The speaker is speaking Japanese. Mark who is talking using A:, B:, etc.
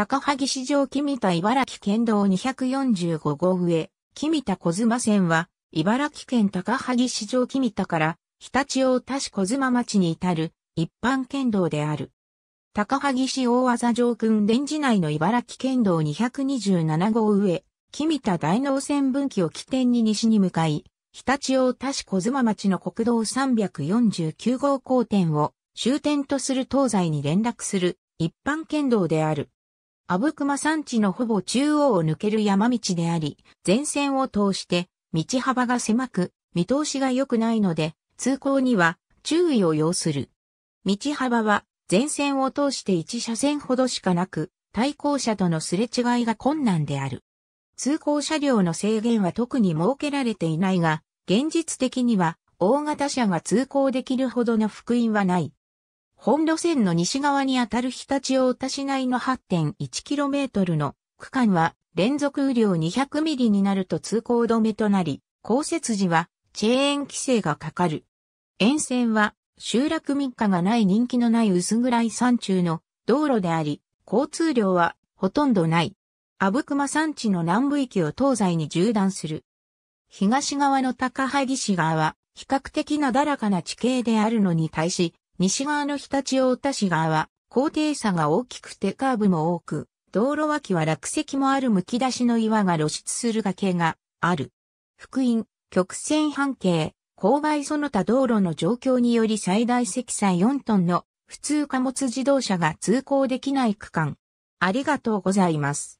A: 高萩市場君田茨城県道245号上、君田小妻線は、茨城県高萩市場君田から、日立大田市小妻町に至る、一般県道である。高萩市大技上空電磁内の茨城県道227号上、君田大脳線分岐を起点に西に向かい、日立大田市小妻町の国道349号交点を終点とする東西に連絡する一般県道である。阿武隈山地のほぼ中央を抜ける山道であり、前線を通して道幅が狭く、見通しが良くないので、通行には注意を要する。道幅は前線を通して1車線ほどしかなく、対向車とのすれ違いが困難である。通行車両の制限は特に設けられていないが、現実的には大型車が通行できるほどの福音はない。本路線の西側にあたる日立大田市内の 8.1km の区間は連続雨量200ミリになると通行止めとなり、降雪時はチェーン規制がかかる。沿線は集落民家がない人気のない薄暗い山中の道路であり、交通量はほとんどない。阿武隈山地の南部域を東西に縦断する。東側の高萩市側は比較的なだらかな地形であるのに対し、西側の日立大田市側は、高低差が大きくてカーブも多く、道路脇は落石もあるむき出しの岩が露出する崖がある。福音、曲線半径、勾配その他道路の状況により最大積載4トンの普通貨物自動車が通行できない区間。あり
B: がとうございます。